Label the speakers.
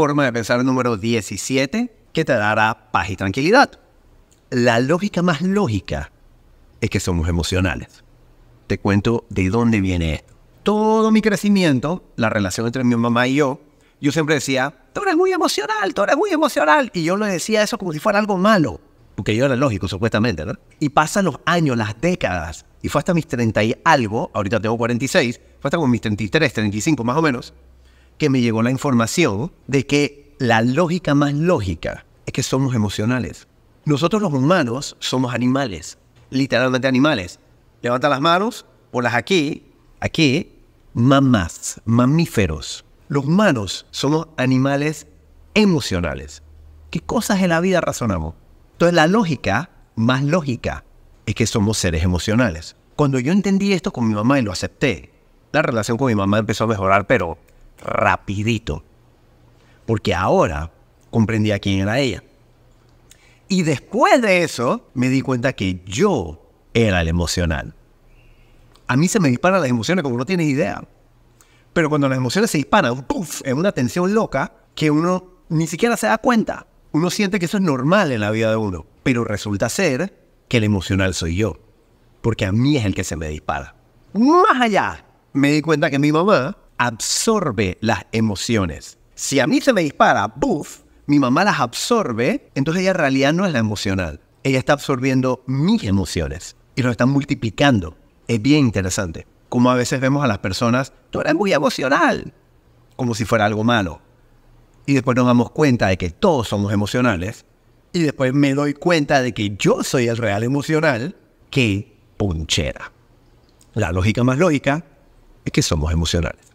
Speaker 1: forma de pensar número 17 que te dará paz y tranquilidad. La lógica más lógica es que somos emocionales. Te cuento de dónde viene esto. Todo mi crecimiento, la relación entre mi mamá y yo, yo siempre decía, tú eres muy emocional, tú eres muy emocional. Y yo le decía eso como si fuera algo malo, porque yo era lógico, supuestamente, ¿no? Y pasan los años, las décadas, y fue hasta mis 30 y algo, ahorita tengo 46, fue hasta como mis 33, 35 más o menos, que me llegó la información de que la lógica más lógica es que somos emocionales. Nosotros los humanos somos animales, literalmente animales. Levanta las manos, ponlas aquí, aquí, mamás, mamíferos. Los humanos somos animales emocionales. ¿Qué cosas en la vida razonamos? Entonces la lógica más lógica es que somos seres emocionales. Cuando yo entendí esto con mi mamá y lo acepté, la relación con mi mamá empezó a mejorar, pero rapidito, porque ahora comprendía quién era ella. Y después de eso me di cuenta que yo era el emocional. A mí se me disparan las emociones como no tiene idea. Pero cuando las emociones se disparan, ¡puf! es una tensión loca que uno ni siquiera se da cuenta. Uno siente que eso es normal en la vida de uno. Pero resulta ser que el emocional soy yo. Porque a mí es el que se me dispara. Más allá, me di cuenta que mi mamá absorbe las emociones. Si a mí se me dispara, ¡buf! Mi mamá las absorbe, entonces ella en realidad no es la emocional. Ella está absorbiendo mis emociones y los está multiplicando. Es bien interesante. Como a veces vemos a las personas, tú eres muy emocional, como si fuera algo malo. Y después nos damos cuenta de que todos somos emocionales. Y después me doy cuenta de que yo soy el real emocional. que punchera! La lógica más lógica es que somos emocionales.